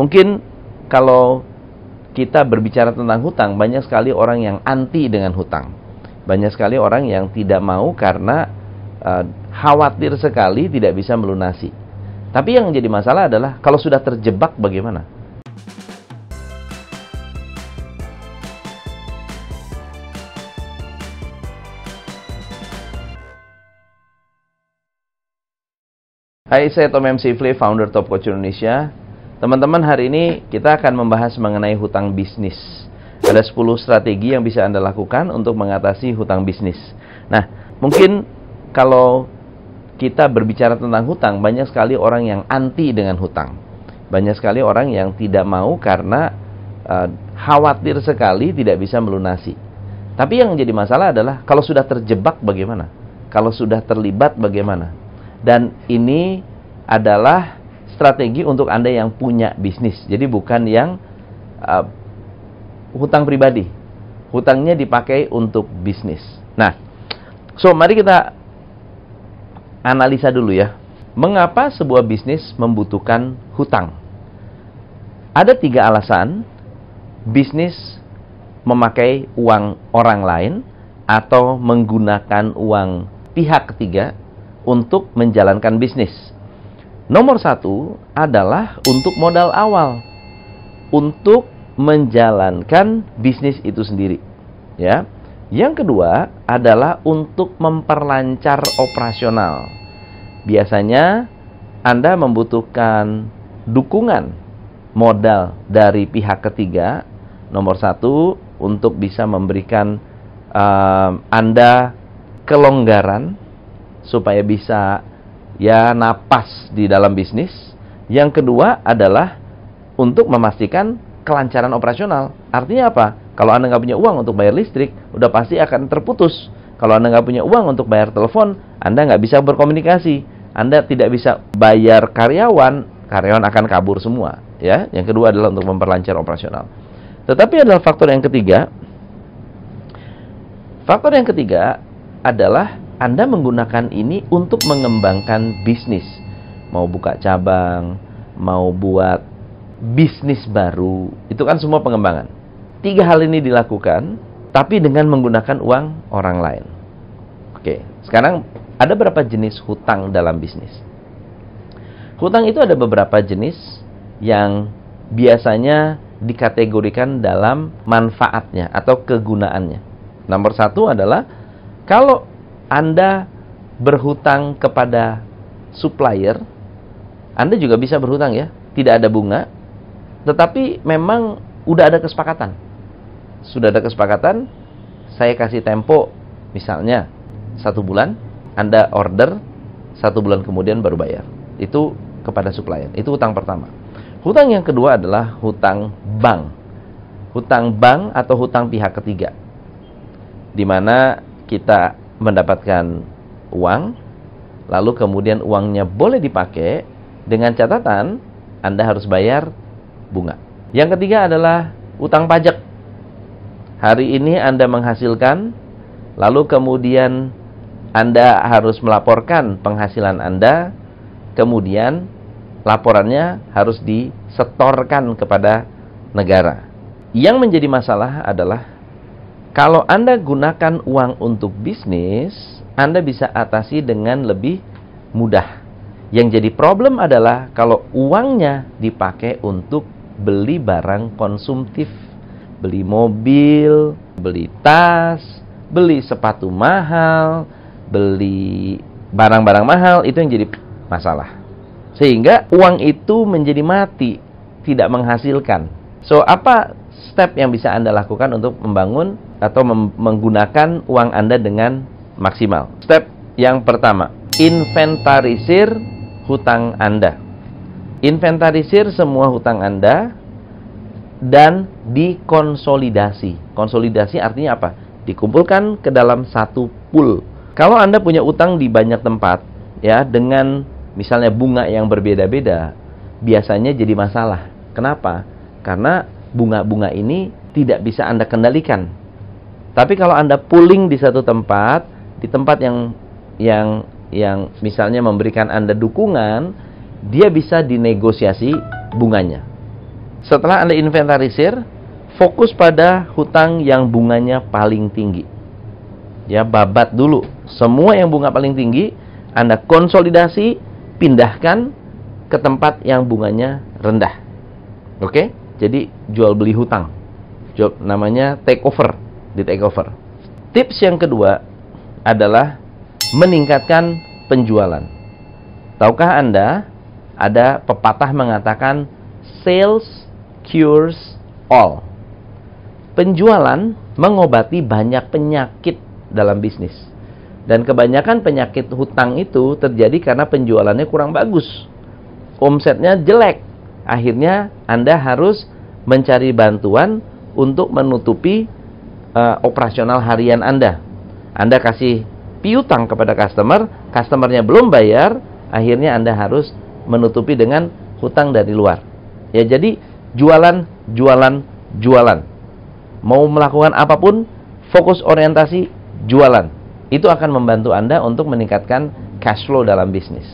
Mungkin kalau kita berbicara tentang hutang, banyak sekali orang yang anti dengan hutang. Banyak sekali orang yang tidak mau karena uh, khawatir sekali tidak bisa melunasi. Tapi yang jadi masalah adalah kalau sudah terjebak bagaimana? Hai, saya Tom M. Fli, founder Top Coach Indonesia. Teman-teman, hari ini kita akan membahas mengenai hutang bisnis. Ada 10 strategi yang bisa Anda lakukan untuk mengatasi hutang bisnis. Nah, mungkin kalau kita berbicara tentang hutang, banyak sekali orang yang anti dengan hutang. Banyak sekali orang yang tidak mau karena uh, khawatir sekali tidak bisa melunasi. Tapi yang jadi masalah adalah kalau sudah terjebak bagaimana? Kalau sudah terlibat bagaimana? Dan ini adalah strategi untuk Anda yang punya bisnis. Jadi bukan yang uh, hutang pribadi. Hutangnya dipakai untuk bisnis. Nah, so mari kita analisa dulu ya. Mengapa sebuah bisnis membutuhkan hutang? Ada tiga alasan bisnis memakai uang orang lain atau menggunakan uang pihak ketiga untuk menjalankan bisnis Nomor satu adalah untuk modal awal untuk menjalankan bisnis itu sendiri. Ya. Yang kedua adalah untuk memperlancar operasional. Biasanya Anda membutuhkan dukungan modal dari pihak ketiga. Nomor satu untuk bisa memberikan uh, Anda kelonggaran supaya bisa ya napas di dalam bisnis. Yang kedua adalah untuk memastikan kelancaran operasional. Artinya apa? Kalau Anda nggak punya uang untuk bayar listrik, udah pasti akan terputus. Kalau Anda nggak punya uang untuk bayar telepon, Anda nggak bisa berkomunikasi. Anda tidak bisa bayar karyawan, karyawan akan kabur semua. Ya, yang kedua adalah untuk memperlancar operasional. Tetapi adalah faktor yang ketiga. Faktor yang ketiga adalah anda menggunakan ini untuk mengembangkan bisnis. Mau buka cabang, mau buat bisnis baru, itu kan semua pengembangan. Tiga hal ini dilakukan, tapi dengan menggunakan uang orang lain. Oke, sekarang ada berapa jenis hutang dalam bisnis? Hutang itu ada beberapa jenis yang biasanya dikategorikan dalam manfaatnya atau kegunaannya. Nomor satu adalah kalau anda berhutang kepada supplier, Anda juga bisa berhutang ya, tidak ada bunga, tetapi memang udah ada kesepakatan. Sudah ada kesepakatan, saya kasih tempo misalnya satu bulan, Anda order, satu bulan kemudian baru bayar. Itu kepada supplier, itu hutang pertama. Hutang yang kedua adalah hutang bank. Hutang bank atau hutang pihak ketiga. Di mana kita mendapatkan uang, lalu kemudian uangnya boleh dipakai dengan catatan Anda harus bayar bunga. Yang ketiga adalah utang pajak. Hari ini Anda menghasilkan, lalu kemudian Anda harus melaporkan penghasilan Anda, kemudian laporannya harus disetorkan kepada negara. Yang menjadi masalah adalah kalau Anda gunakan uang untuk bisnis, Anda bisa atasi dengan lebih mudah. Yang jadi problem adalah kalau uangnya dipakai untuk beli barang konsumtif, beli mobil, beli tas, beli sepatu mahal, beli barang-barang mahal, itu yang jadi masalah. Sehingga uang itu menjadi mati, tidak menghasilkan. So, apa step yang bisa Anda lakukan untuk membangun atau mem menggunakan uang Anda dengan maksimal. Step yang pertama, inventarisir hutang Anda. Inventarisir semua hutang Anda dan dikonsolidasi. Konsolidasi artinya apa? Dikumpulkan ke dalam satu pool. Kalau Anda punya utang di banyak tempat, ya, dengan misalnya bunga yang berbeda-beda, biasanya jadi masalah. Kenapa? Karena bunga-bunga ini tidak bisa Anda kendalikan. Tapi kalau Anda pooling di satu tempat, di tempat yang yang yang misalnya memberikan Anda dukungan, dia bisa dinegosiasi bunganya. Setelah Anda inventarisir, fokus pada hutang yang bunganya paling tinggi. Ya, babat dulu. Semua yang bunga paling tinggi, Anda konsolidasi, pindahkan ke tempat yang bunganya rendah. Oke? Okay? Jadi jual beli hutang. Jual, namanya take over, di take over. Tips yang kedua adalah meningkatkan penjualan. Tahukah Anda ada pepatah mengatakan sales cures all. Penjualan mengobati banyak penyakit dalam bisnis. Dan kebanyakan penyakit hutang itu terjadi karena penjualannya kurang bagus. Omsetnya jelek, akhirnya Anda harus mencari bantuan untuk menutupi uh, operasional harian Anda. Anda kasih piutang kepada customer, customernya belum bayar, akhirnya Anda harus menutupi dengan hutang dari luar. Ya jadi jualan, jualan, jualan. Mau melakukan apapun, fokus orientasi jualan. Itu akan membantu Anda untuk meningkatkan cash flow dalam bisnis.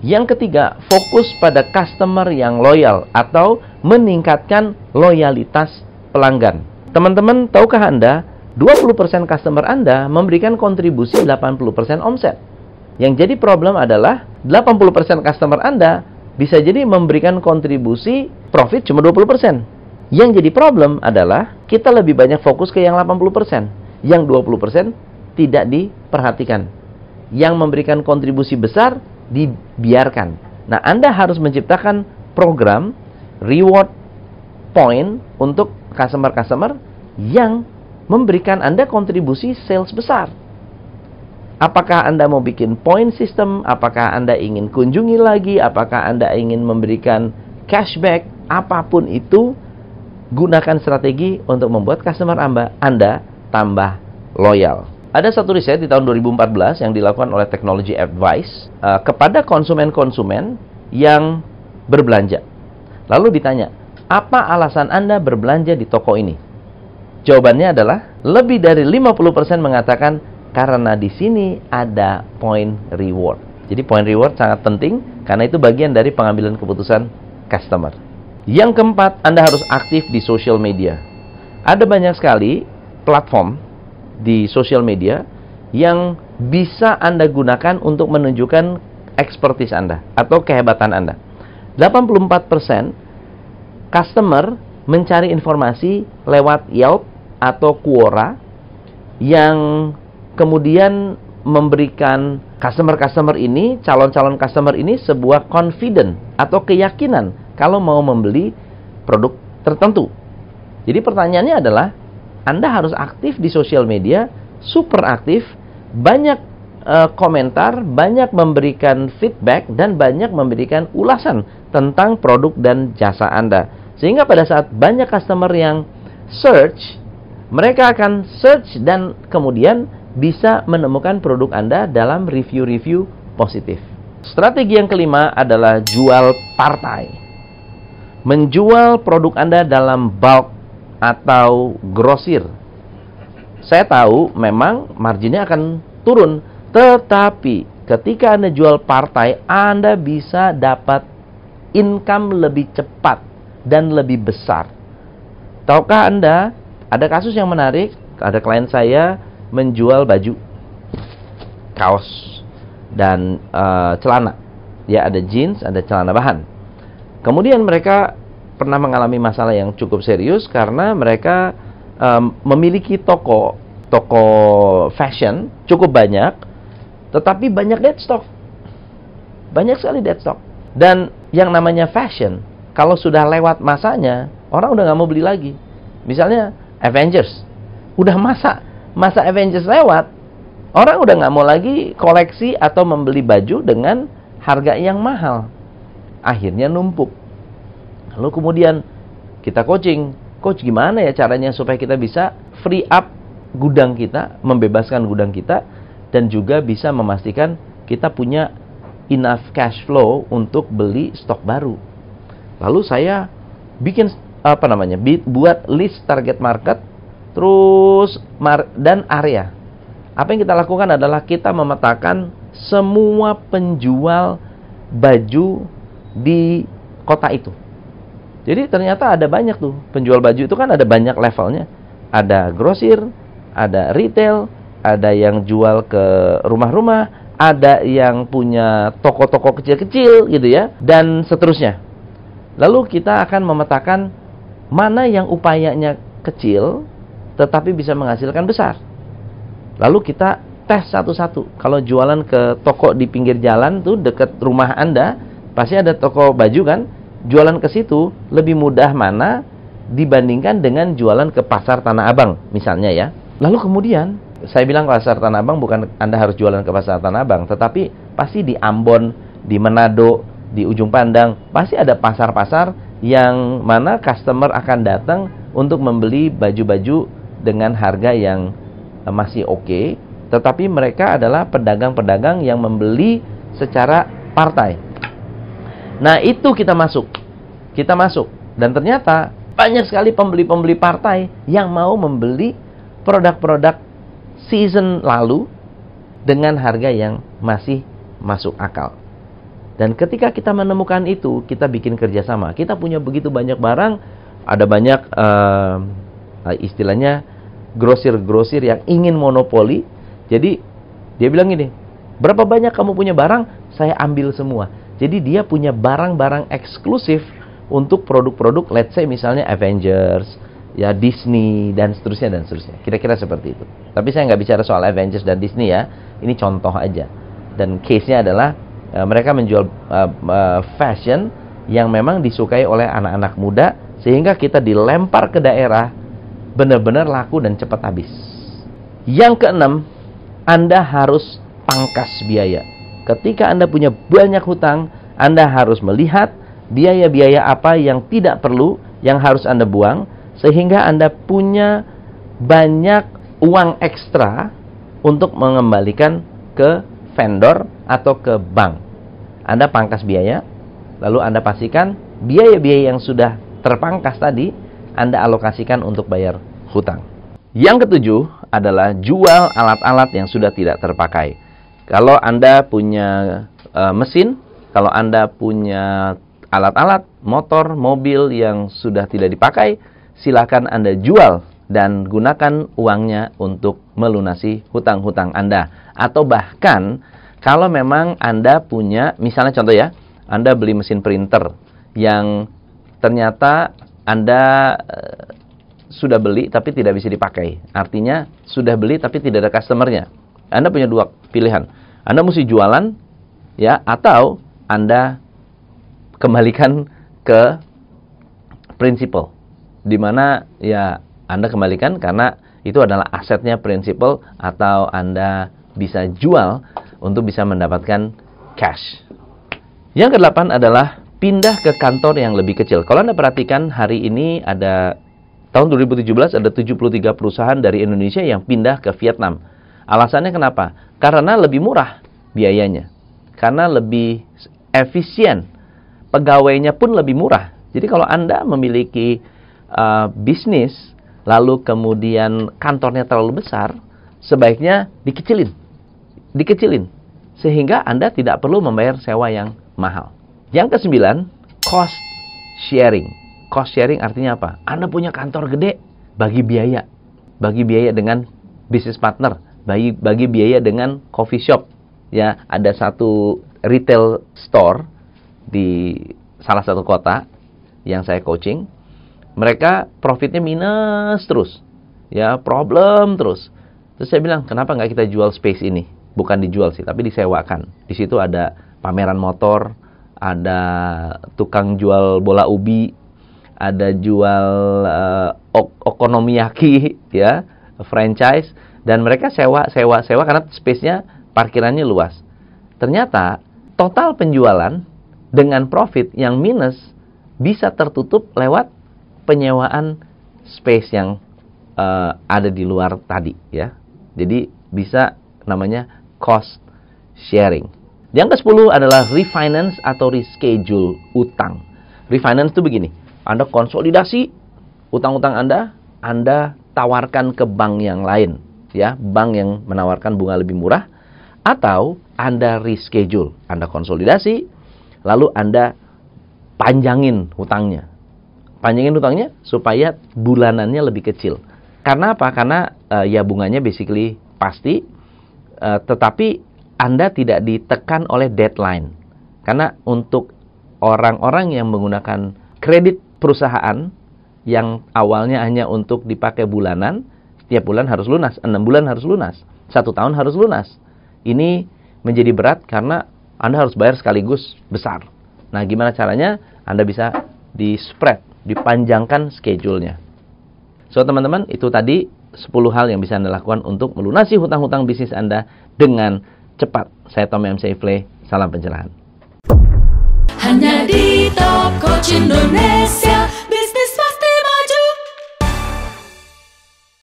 Yang ketiga, fokus pada customer yang loyal atau meningkatkan loyalitas pelanggan. Teman-teman, tahukah Anda 20% customer Anda memberikan kontribusi 80% omset. Yang jadi problem adalah 80% customer Anda bisa jadi memberikan kontribusi profit cuma 20%. Yang jadi problem adalah kita lebih banyak fokus ke yang 80%, yang 20% tidak diperhatikan. Yang memberikan kontribusi besar dibiarkan. Nah, Anda harus menciptakan program reward point untuk customer-customer yang memberikan Anda kontribusi sales besar. Apakah Anda mau bikin point system? Apakah Anda ingin kunjungi lagi? Apakah Anda ingin memberikan cashback? Apapun itu, gunakan strategi untuk membuat customer Anda tambah loyal. Ada satu riset di tahun 2014 yang dilakukan oleh Technology Advice uh, kepada konsumen-konsumen yang berbelanja. Lalu ditanya, apa alasan Anda berbelanja di toko ini? Jawabannya adalah lebih dari 50% mengatakan karena di sini ada point reward. Jadi point reward sangat penting karena itu bagian dari pengambilan keputusan customer. Yang keempat, Anda harus aktif di social media. Ada banyak sekali platform di sosial media yang bisa Anda gunakan untuk menunjukkan expertise Anda atau kehebatan Anda. 84% customer mencari informasi lewat Yelp atau Quora yang kemudian memberikan customer-customer ini, calon-calon customer ini sebuah confident atau keyakinan kalau mau membeli produk tertentu. Jadi pertanyaannya adalah anda harus aktif di sosial media, super aktif, banyak uh, komentar, banyak memberikan feedback dan banyak memberikan ulasan tentang produk dan jasa Anda. Sehingga pada saat banyak customer yang search, mereka akan search dan kemudian bisa menemukan produk Anda dalam review-review positif. Strategi yang kelima adalah jual partai. Menjual produk Anda dalam bulk atau grosir. Saya tahu memang marginnya akan turun, tetapi ketika Anda jual partai, Anda bisa dapat income lebih cepat dan lebih besar. Tahukah Anda, ada kasus yang menarik, ada klien saya menjual baju, kaos, dan uh, celana. Ya, ada jeans, ada celana bahan. Kemudian mereka pernah mengalami masalah yang cukup serius karena mereka um, memiliki toko toko fashion cukup banyak, tetapi banyak dead stock, banyak sekali dead stock. Dan yang namanya fashion, kalau sudah lewat masanya, orang udah nggak mau beli lagi. Misalnya Avengers, udah masa masa Avengers lewat, orang udah nggak mau lagi koleksi atau membeli baju dengan harga yang mahal. Akhirnya numpuk Lalu kemudian kita coaching, coach gimana ya caranya supaya kita bisa free up gudang kita, membebaskan gudang kita dan juga bisa memastikan kita punya enough cash flow untuk beli stok baru. Lalu saya bikin apa namanya? buat list target market terus mar dan area. Apa yang kita lakukan adalah kita memetakan semua penjual baju di kota itu. Jadi ternyata ada banyak tuh penjual baju itu kan ada banyak levelnya. Ada grosir, ada retail, ada yang jual ke rumah-rumah, ada yang punya toko-toko kecil-kecil gitu ya, dan seterusnya. Lalu kita akan memetakan mana yang upayanya kecil tetapi bisa menghasilkan besar. Lalu kita tes satu-satu. Kalau jualan ke toko di pinggir jalan tuh dekat rumah Anda, pasti ada toko baju kan? jualan ke situ lebih mudah mana dibandingkan dengan jualan ke pasar Tanah Abang misalnya ya. Lalu kemudian saya bilang ke pasar Tanah Abang bukan Anda harus jualan ke pasar Tanah Abang, tetapi pasti di Ambon, di Manado, di ujung pandang pasti ada pasar-pasar yang mana customer akan datang untuk membeli baju-baju dengan harga yang eh, masih oke, okay, tetapi mereka adalah pedagang-pedagang yang membeli secara partai Nah, itu kita masuk. Kita masuk. Dan ternyata banyak sekali pembeli-pembeli partai yang mau membeli produk-produk season lalu dengan harga yang masih masuk akal. Dan ketika kita menemukan itu, kita bikin kerjasama. Kita punya begitu banyak barang, ada banyak uh, istilahnya grosir-grosir yang ingin monopoli. Jadi dia bilang ini berapa banyak kamu punya barang, saya ambil semua. Jadi dia punya barang-barang eksklusif untuk produk-produk let's say misalnya Avengers, ya Disney dan seterusnya dan seterusnya. Kira-kira seperti itu. Tapi saya nggak bicara soal Avengers dan Disney ya. Ini contoh aja. Dan case-nya adalah uh, mereka menjual uh, uh, fashion yang memang disukai oleh anak-anak muda sehingga kita dilempar ke daerah benar-benar laku dan cepat habis. Yang keenam, Anda harus pangkas biaya ketika Anda punya banyak hutang, Anda harus melihat biaya-biaya apa yang tidak perlu yang harus Anda buang sehingga Anda punya banyak uang ekstra untuk mengembalikan ke vendor atau ke bank. Anda pangkas biaya, lalu Anda pastikan biaya-biaya yang sudah terpangkas tadi Anda alokasikan untuk bayar hutang. Yang ketujuh adalah jual alat-alat yang sudah tidak terpakai. Kalau Anda punya uh, mesin, kalau Anda punya alat-alat, motor, mobil yang sudah tidak dipakai, silakan Anda jual dan gunakan uangnya untuk melunasi hutang-hutang Anda. Atau bahkan kalau memang Anda punya, misalnya contoh ya, Anda beli mesin printer yang ternyata Anda eh, sudah beli tapi tidak bisa dipakai. Artinya sudah beli tapi tidak ada customernya. Anda punya dua pilihan. Anda mesti jualan ya atau Anda kembalikan ke prinsipal di mana ya Anda kembalikan karena itu adalah asetnya prinsipal atau Anda bisa jual untuk bisa mendapatkan cash. Yang kedelapan adalah pindah ke kantor yang lebih kecil. Kalau Anda perhatikan hari ini ada tahun 2017 ada 73 perusahaan dari Indonesia yang pindah ke Vietnam. Alasannya kenapa? Karena lebih murah biayanya. Karena lebih efisien. Pegawainya pun lebih murah. Jadi kalau Anda memiliki uh, bisnis, lalu kemudian kantornya terlalu besar, sebaiknya dikecilin. Dikecilin. Sehingga Anda tidak perlu membayar sewa yang mahal. Yang kesembilan, cost sharing. Cost sharing artinya apa? Anda punya kantor gede, bagi biaya. Bagi biaya dengan bisnis partner bagi bagi biaya dengan coffee shop ya ada satu retail store di salah satu kota yang saya coaching mereka profitnya minus terus ya problem terus terus saya bilang kenapa nggak kita jual space ini bukan dijual sih tapi disewakan di situ ada pameran motor ada tukang jual bola ubi ada jual uh, ok okonomiyaki ya franchise dan mereka sewa sewa sewa karena space-nya parkirannya luas. Ternyata total penjualan dengan profit yang minus bisa tertutup lewat penyewaan space yang uh, ada di luar tadi ya. Jadi bisa namanya cost sharing. Yang ke-10 adalah refinance atau reschedule utang. Refinance itu begini, Anda konsolidasi utang-utang Anda, Anda tawarkan ke bank yang lain ya bank yang menawarkan bunga lebih murah atau Anda reschedule, Anda konsolidasi lalu Anda panjangin hutangnya. Panjangin hutangnya supaya bulanannya lebih kecil. Karena apa? Karena uh, ya bunganya basically pasti uh, tetapi Anda tidak ditekan oleh deadline. Karena untuk orang-orang yang menggunakan kredit perusahaan yang awalnya hanya untuk dipakai bulanan Tiap bulan harus lunas, enam bulan harus lunas, satu tahun harus lunas. Ini menjadi berat karena Anda harus bayar sekaligus besar. Nah, gimana caranya? Anda bisa di spread, dipanjangkan schedule-nya. So, teman-teman, itu tadi 10 hal yang bisa Anda lakukan untuk melunasi hutang-hutang bisnis Anda dengan cepat. Saya Tom MC Play salam pencerahan. Hanya di Top Coach Indonesia.